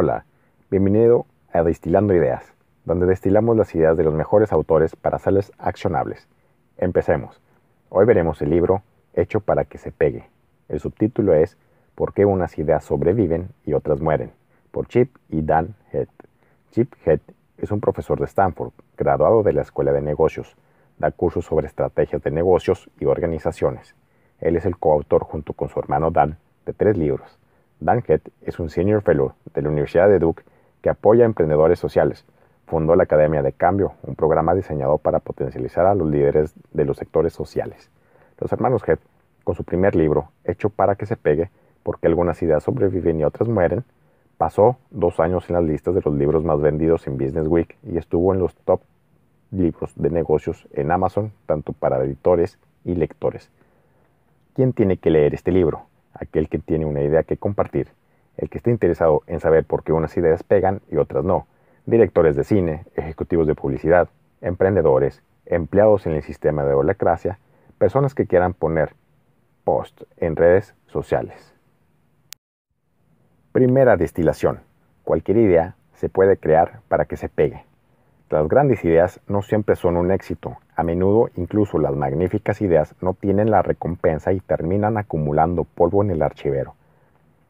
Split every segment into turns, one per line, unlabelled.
Hola, bienvenido a Destilando Ideas, donde destilamos las ideas de los mejores autores para hacerles accionables. Empecemos. Hoy veremos el libro Hecho para que se pegue. El subtítulo es ¿Por qué unas ideas sobreviven y otras mueren? por Chip y Dan Head. Chip Head es un profesor de Stanford, graduado de la Escuela de Negocios. Da cursos sobre estrategias de negocios y organizaciones. Él es el coautor junto con su hermano Dan de tres libros. Dan Head es un Senior Fellow de la Universidad de Duke que apoya a emprendedores sociales. Fundó la Academia de Cambio, un programa diseñado para potencializar a los líderes de los sectores sociales. Los hermanos Head, con su primer libro, Hecho para que se pegue, porque algunas ideas sobreviven y otras mueren, pasó dos años en las listas de los libros más vendidos en Business Week y estuvo en los top libros de negocios en Amazon, tanto para editores y lectores. ¿Quién tiene que leer este libro? aquel que tiene una idea que compartir, el que esté interesado en saber por qué unas ideas pegan y otras no, directores de cine, ejecutivos de publicidad, emprendedores, empleados en el sistema de holacracia, personas que quieran poner post en redes sociales. Primera destilación. Cualquier idea se puede crear para que se pegue. Las grandes ideas no siempre son un éxito. A menudo incluso las magníficas ideas no tienen la recompensa y terminan acumulando polvo en el archivero.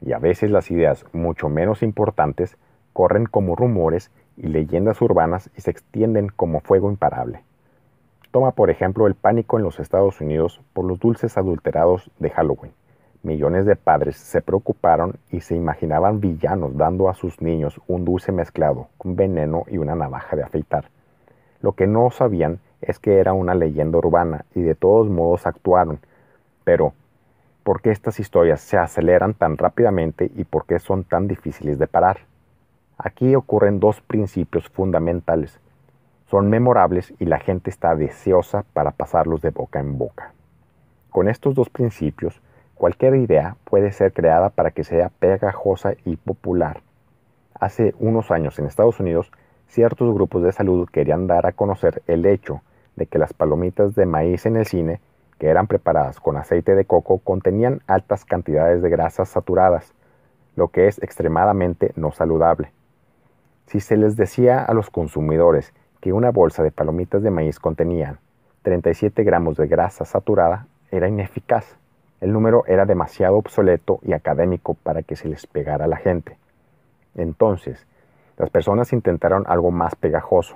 Y a veces las ideas mucho menos importantes corren como rumores y leyendas urbanas y se extienden como fuego imparable. Toma por ejemplo el pánico en los Estados Unidos por los dulces adulterados de Halloween. Millones de padres se preocuparon y se imaginaban villanos dando a sus niños un dulce mezclado con veneno y una navaja de afeitar. Lo que no sabían es que era una leyenda urbana y de todos modos actuaron. Pero, ¿por qué estas historias se aceleran tan rápidamente y por qué son tan difíciles de parar? Aquí ocurren dos principios fundamentales. Son memorables y la gente está deseosa para pasarlos de boca en boca. Con estos dos principios, Cualquier idea puede ser creada para que sea pegajosa y popular. Hace unos años en Estados Unidos, ciertos grupos de salud querían dar a conocer el hecho de que las palomitas de maíz en el cine, que eran preparadas con aceite de coco, contenían altas cantidades de grasas saturadas, lo que es extremadamente no saludable. Si se les decía a los consumidores que una bolsa de palomitas de maíz contenía 37 gramos de grasa saturada, era ineficaz. El número era demasiado obsoleto y académico para que se les pegara a la gente. Entonces, las personas intentaron algo más pegajoso.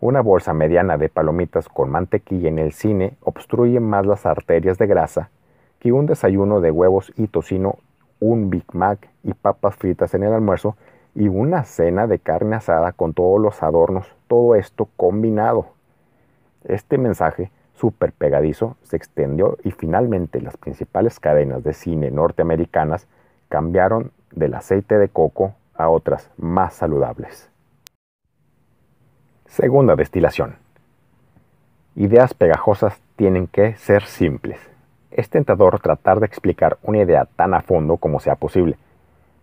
Una bolsa mediana de palomitas con mantequilla en el cine obstruye más las arterias de grasa que un desayuno de huevos y tocino, un Big Mac y papas fritas en el almuerzo y una cena de carne asada con todos los adornos, todo esto combinado. Este mensaje Super pegadizo se extendió y finalmente las principales cadenas de cine norteamericanas cambiaron del aceite de coco a otras más saludables. Segunda destilación. Ideas pegajosas tienen que ser simples. Es tentador tratar de explicar una idea tan a fondo como sea posible,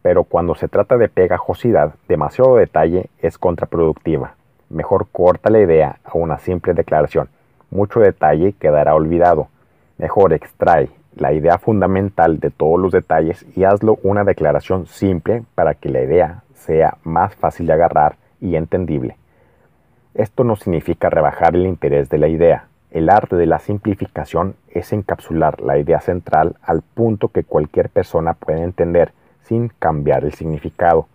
pero cuando se trata de pegajosidad, demasiado detalle es contraproductiva. Mejor corta la idea a una simple declaración mucho detalle quedará olvidado. Mejor extrae la idea fundamental de todos los detalles y hazlo una declaración simple para que la idea sea más fácil de agarrar y entendible. Esto no significa rebajar el interés de la idea. El arte de la simplificación es encapsular la idea central al punto que cualquier persona puede entender sin cambiar el significado.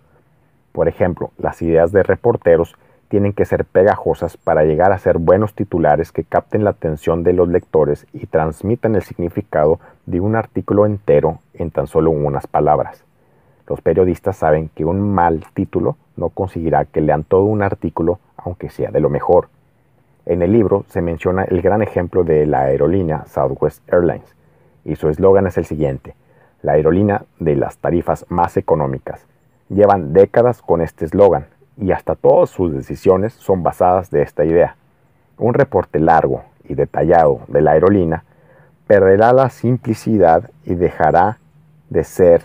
Por ejemplo, las ideas de reporteros tienen que ser pegajosas para llegar a ser buenos titulares que capten la atención de los lectores y transmitan el significado de un artículo entero en tan solo unas palabras. Los periodistas saben que un mal título no conseguirá que lean todo un artículo aunque sea de lo mejor. En el libro se menciona el gran ejemplo de la aerolínea Southwest Airlines y su eslogan es el siguiente, la aerolínea de las tarifas más económicas. Llevan décadas con este eslogan, y hasta todas sus decisiones son basadas de esta idea. Un reporte largo y detallado de la aerolínea perderá la simplicidad y dejará de ser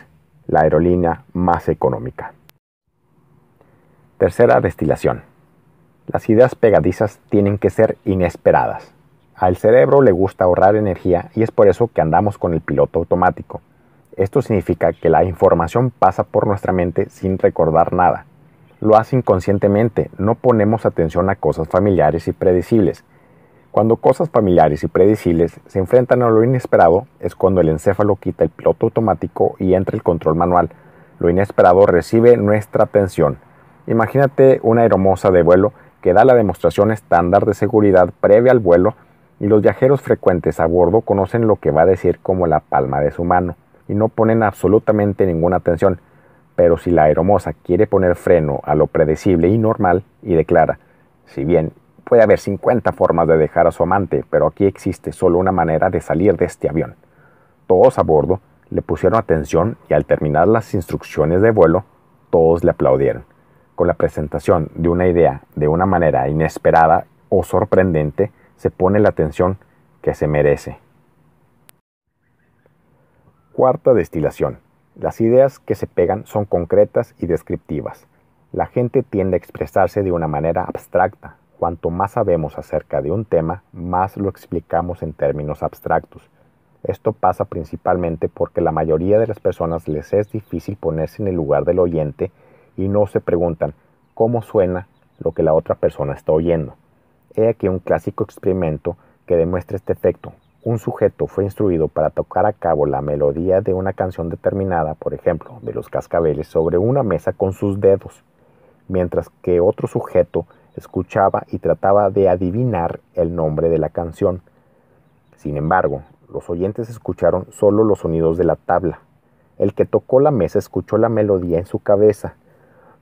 la aerolínea más económica. Tercera destilación. Las ideas pegadizas tienen que ser inesperadas. Al cerebro le gusta ahorrar energía y es por eso que andamos con el piloto automático. Esto significa que la información pasa por nuestra mente sin recordar nada lo hace inconscientemente, no ponemos atención a cosas familiares y predecibles. Cuando cosas familiares y predecibles se enfrentan a lo inesperado, es cuando el encéfalo quita el piloto automático y entra el control manual. Lo inesperado recibe nuestra atención. Imagínate una aeromoza de vuelo que da la demostración estándar de seguridad previa al vuelo y los viajeros frecuentes a bordo conocen lo que va a decir como la palma de su mano y no ponen absolutamente ninguna atención. Pero si la aeromoza quiere poner freno a lo predecible y normal y declara, si bien puede haber 50 formas de dejar a su amante, pero aquí existe solo una manera de salir de este avión. Todos a bordo le pusieron atención y al terminar las instrucciones de vuelo, todos le aplaudieron. Con la presentación de una idea de una manera inesperada o sorprendente, se pone la atención que se merece. Cuarta destilación. Las ideas que se pegan son concretas y descriptivas. La gente tiende a expresarse de una manera abstracta. Cuanto más sabemos acerca de un tema, más lo explicamos en términos abstractos. Esto pasa principalmente porque la mayoría de las personas les es difícil ponerse en el lugar del oyente y no se preguntan cómo suena lo que la otra persona está oyendo. He aquí un clásico experimento que demuestra este efecto un sujeto fue instruido para tocar a cabo la melodía de una canción determinada, por ejemplo, de los cascabeles, sobre una mesa con sus dedos, mientras que otro sujeto escuchaba y trataba de adivinar el nombre de la canción. Sin embargo, los oyentes escucharon solo los sonidos de la tabla. El que tocó la mesa escuchó la melodía en su cabeza.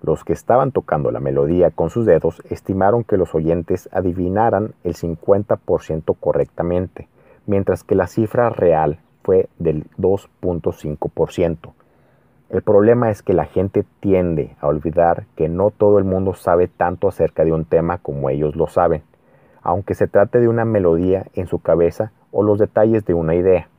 Los que estaban tocando la melodía con sus dedos estimaron que los oyentes adivinaran el 50% correctamente mientras que la cifra real fue del 2.5%. El problema es que la gente tiende a olvidar que no todo el mundo sabe tanto acerca de un tema como ellos lo saben, aunque se trate de una melodía en su cabeza o los detalles de una idea.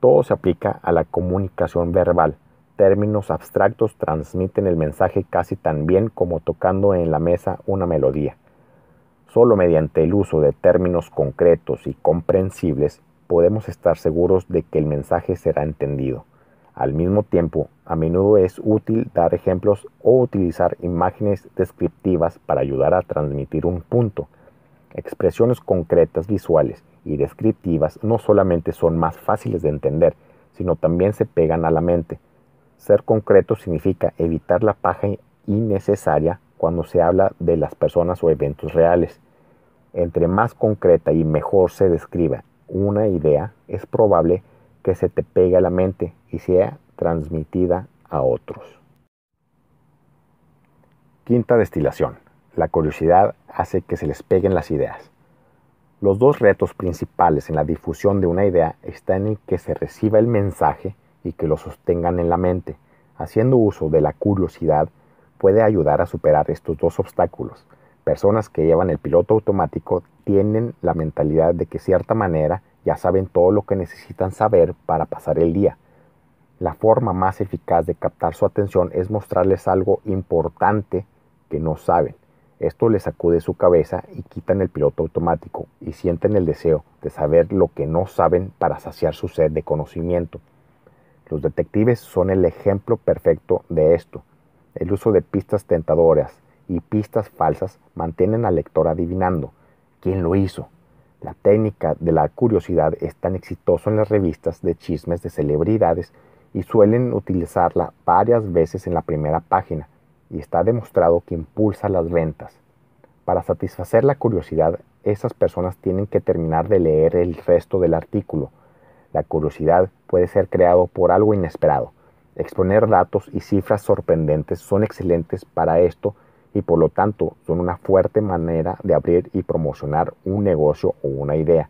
Todo se aplica a la comunicación verbal. Términos abstractos transmiten el mensaje casi tan bien como tocando en la mesa una melodía. Solo mediante el uso de términos concretos y comprensibles podemos estar seguros de que el mensaje será entendido. Al mismo tiempo, a menudo es útil dar ejemplos o utilizar imágenes descriptivas para ayudar a transmitir un punto. Expresiones concretas visuales y descriptivas no solamente son más fáciles de entender, sino también se pegan a la mente. Ser concreto significa evitar la paja innecesaria cuando se habla de las personas o eventos reales. Entre más concreta y mejor se describa una idea, es probable que se te pegue a la mente y sea transmitida a otros. Quinta destilación. La curiosidad hace que se les peguen las ideas. Los dos retos principales en la difusión de una idea están en que se reciba el mensaje y que lo sostengan en la mente. Haciendo uso de la curiosidad puede ayudar a superar estos dos obstáculos. Personas que llevan el piloto automático tienen la mentalidad de que cierta manera ya saben todo lo que necesitan saber para pasar el día. La forma más eficaz de captar su atención es mostrarles algo importante que no saben. Esto les sacude su cabeza y quitan el piloto automático y sienten el deseo de saber lo que no saben para saciar su sed de conocimiento. Los detectives son el ejemplo perfecto de esto. El uso de pistas tentadoras y pistas falsas mantienen al lector adivinando quién lo hizo. La técnica de la curiosidad es tan exitosa en las revistas de chismes de celebridades y suelen utilizarla varias veces en la primera página y está demostrado que impulsa las ventas. Para satisfacer la curiosidad, esas personas tienen que terminar de leer el resto del artículo. La curiosidad puede ser creado por algo inesperado, Exponer datos y cifras sorprendentes son excelentes para esto y por lo tanto son una fuerte manera de abrir y promocionar un negocio o una idea.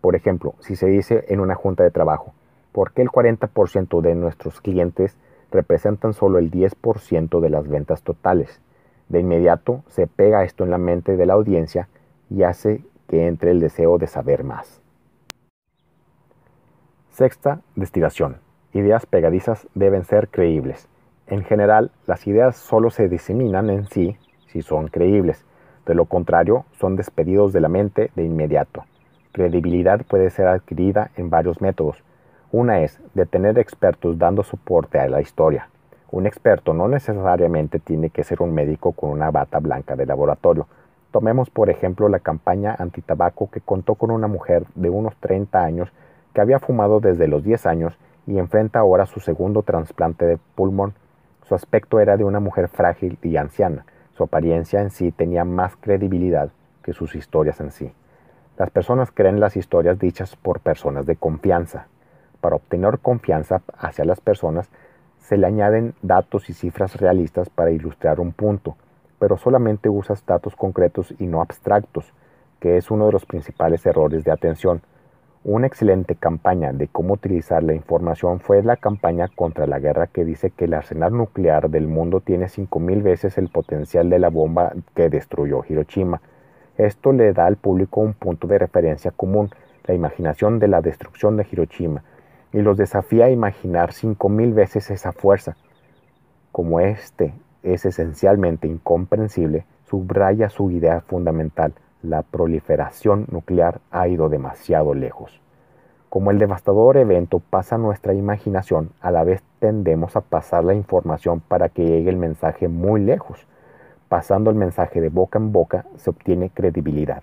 Por ejemplo, si se dice en una junta de trabajo, ¿por qué el 40% de nuestros clientes representan solo el 10% de las ventas totales? De inmediato se pega esto en la mente de la audiencia y hace que entre el deseo de saber más. Sexta destilación ideas pegadizas deben ser creíbles. En general, las ideas solo se diseminan en sí si son creíbles. De lo contrario, son despedidos de la mente de inmediato. Credibilidad puede ser adquirida en varios métodos. Una es de tener expertos dando soporte a la historia. Un experto no necesariamente tiene que ser un médico con una bata blanca de laboratorio. Tomemos por ejemplo la campaña antitabaco que contó con una mujer de unos 30 años que había fumado desde los 10 años y enfrenta ahora su segundo trasplante de pulmón. Su aspecto era de una mujer frágil y anciana. Su apariencia en sí tenía más credibilidad que sus historias en sí. Las personas creen las historias dichas por personas de confianza. Para obtener confianza hacia las personas, se le añaden datos y cifras realistas para ilustrar un punto, pero solamente usas datos concretos y no abstractos, que es uno de los principales errores de atención. Una excelente campaña de cómo utilizar la información fue la campaña contra la guerra que dice que el arsenal nuclear del mundo tiene 5.000 veces el potencial de la bomba que destruyó Hiroshima. Esto le da al público un punto de referencia común, la imaginación de la destrucción de Hiroshima, y los desafía a imaginar 5.000 veces esa fuerza. Como este es esencialmente incomprensible, subraya su idea fundamental – la proliferación nuclear ha ido demasiado lejos. Como el devastador evento pasa nuestra imaginación, a la vez tendemos a pasar la información para que llegue el mensaje muy lejos. Pasando el mensaje de boca en boca se obtiene credibilidad.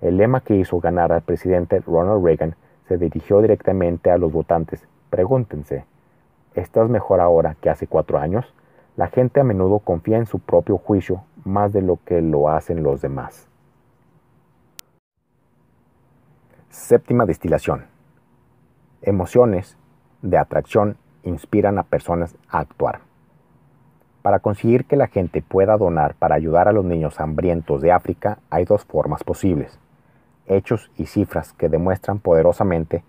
El lema que hizo ganar al presidente Ronald Reagan se dirigió directamente a los votantes. Pregúntense, ¿estás mejor ahora que hace cuatro años? La gente a menudo confía en su propio juicio más de lo que lo hacen los demás. Séptima destilación. Emociones de atracción inspiran a personas a actuar. Para conseguir que la gente pueda donar para ayudar a los niños hambrientos de África hay dos formas posibles. Hechos y cifras que demuestran poderosamente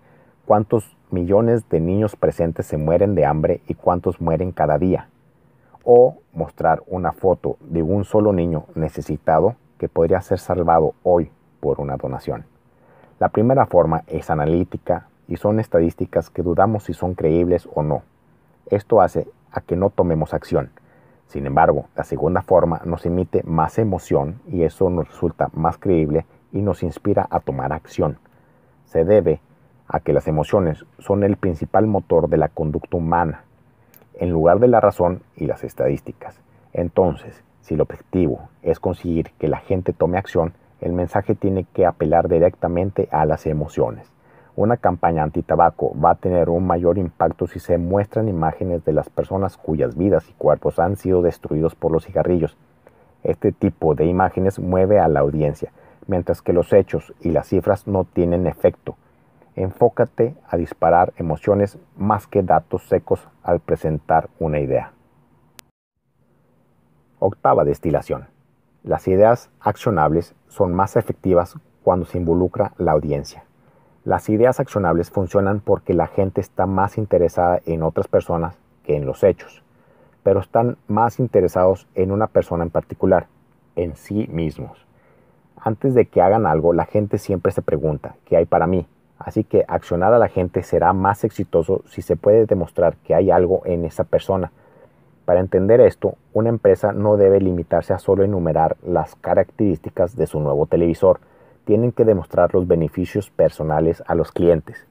cuántos millones de niños presentes se mueren de hambre y cuántos mueren cada día. O mostrar una foto de un solo niño necesitado que podría ser salvado hoy por una donación. La primera forma es analítica y son estadísticas que dudamos si son creíbles o no. Esto hace a que no tomemos acción. Sin embargo, la segunda forma nos emite más emoción y eso nos resulta más creíble y nos inspira a tomar acción. Se debe a que las emociones son el principal motor de la conducta humana, en lugar de la razón y las estadísticas. Entonces, si el objetivo es conseguir que la gente tome acción, el mensaje tiene que apelar directamente a las emociones. Una campaña antitabaco va a tener un mayor impacto si se muestran imágenes de las personas cuyas vidas y cuerpos han sido destruidos por los cigarrillos. Este tipo de imágenes mueve a la audiencia, mientras que los hechos y las cifras no tienen efecto. Enfócate a disparar emociones más que datos secos al presentar una idea. Octava destilación. Las ideas accionables son más efectivas cuando se involucra la audiencia. Las ideas accionables funcionan porque la gente está más interesada en otras personas que en los hechos, pero están más interesados en una persona en particular, en sí mismos. Antes de que hagan algo, la gente siempre se pregunta, ¿qué hay para mí? Así que accionar a la gente será más exitoso si se puede demostrar que hay algo en esa persona para entender esto, una empresa no debe limitarse a solo enumerar las características de su nuevo televisor, tienen que demostrar los beneficios personales a los clientes.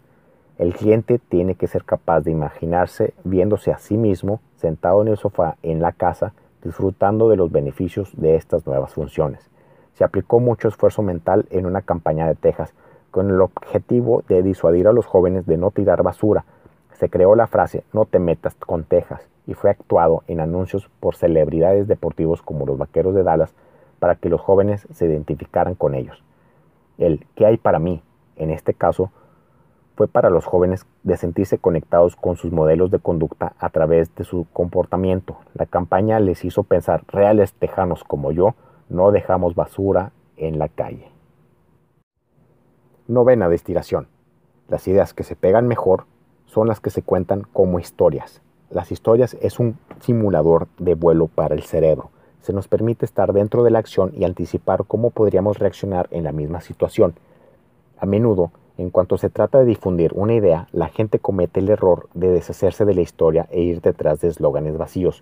El cliente tiene que ser capaz de imaginarse viéndose a sí mismo sentado en el sofá en la casa disfrutando de los beneficios de estas nuevas funciones. Se aplicó mucho esfuerzo mental en una campaña de Texas con el objetivo de disuadir a los jóvenes de no tirar basura. Se creó la frase no te metas con Texas y fue actuado en anuncios por celebridades deportivos como los Vaqueros de Dallas para que los jóvenes se identificaran con ellos. El ¿qué hay para mí? en este caso fue para los jóvenes de sentirse conectados con sus modelos de conducta a través de su comportamiento. La campaña les hizo pensar, reales tejanos como yo, no dejamos basura en la calle. Novena destilación. Las ideas que se pegan mejor son las que se cuentan como historias las historias es un simulador de vuelo para el cerebro. Se nos permite estar dentro de la acción y anticipar cómo podríamos reaccionar en la misma situación. A menudo, en cuanto se trata de difundir una idea, la gente comete el error de deshacerse de la historia e ir detrás de eslóganes vacíos.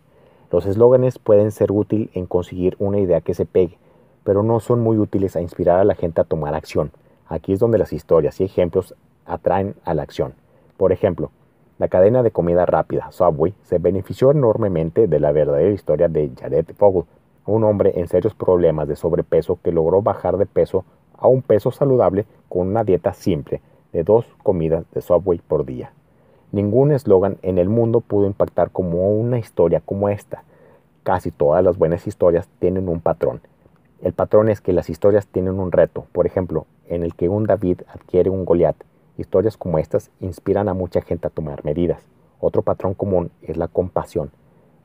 Los eslóganes pueden ser útil en conseguir una idea que se pegue, pero no son muy útiles a inspirar a la gente a tomar acción. Aquí es donde las historias y ejemplos atraen a la acción. Por ejemplo, la cadena de comida rápida Subway se benefició enormemente de la verdadera historia de Jared Fogle, un hombre en serios problemas de sobrepeso que logró bajar de peso a un peso saludable con una dieta simple de dos comidas de Subway por día. Ningún eslogan en el mundo pudo impactar como una historia como esta. Casi todas las buenas historias tienen un patrón. El patrón es que las historias tienen un reto, por ejemplo, en el que un David adquiere un Goliat Historias como estas inspiran a mucha gente a tomar medidas. Otro patrón común es la compasión,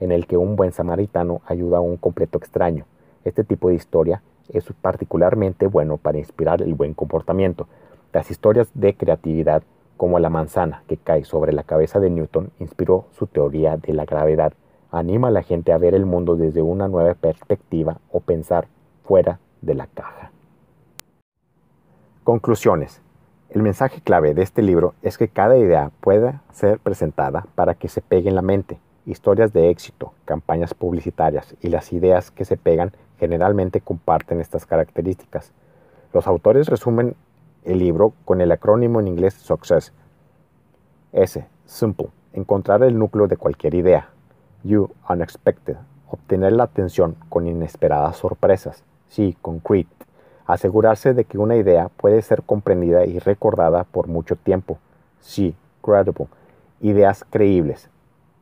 en el que un buen samaritano ayuda a un completo extraño. Este tipo de historia es particularmente bueno para inspirar el buen comportamiento. Las historias de creatividad, como la manzana que cae sobre la cabeza de Newton, inspiró su teoría de la gravedad. Anima a la gente a ver el mundo desde una nueva perspectiva o pensar fuera de la caja. Conclusiones. El mensaje clave de este libro es que cada idea puede ser presentada para que se pegue en la mente. Historias de éxito, campañas publicitarias y las ideas que se pegan generalmente comparten estas características. Los autores resumen el libro con el acrónimo en inglés SUCCESS. S. Simple. Encontrar el núcleo de cualquier idea. U. Unexpected. Obtener la atención con inesperadas sorpresas. C. Concrete asegurarse de que una idea puede ser comprendida y recordada por mucho tiempo. Sí, credible. Ideas creíbles.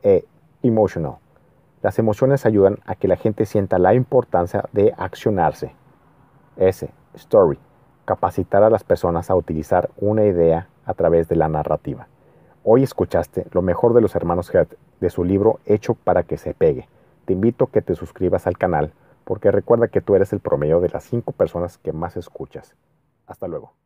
E. Emotional. Las emociones ayudan a que la gente sienta la importancia de accionarse. S. Story. Capacitar a las personas a utilizar una idea a través de la narrativa. Hoy escuchaste lo mejor de los hermanos Head de su libro Hecho para que se pegue. Te invito a que te suscribas al canal porque recuerda que tú eres el promedio de las cinco personas que más escuchas. Hasta luego.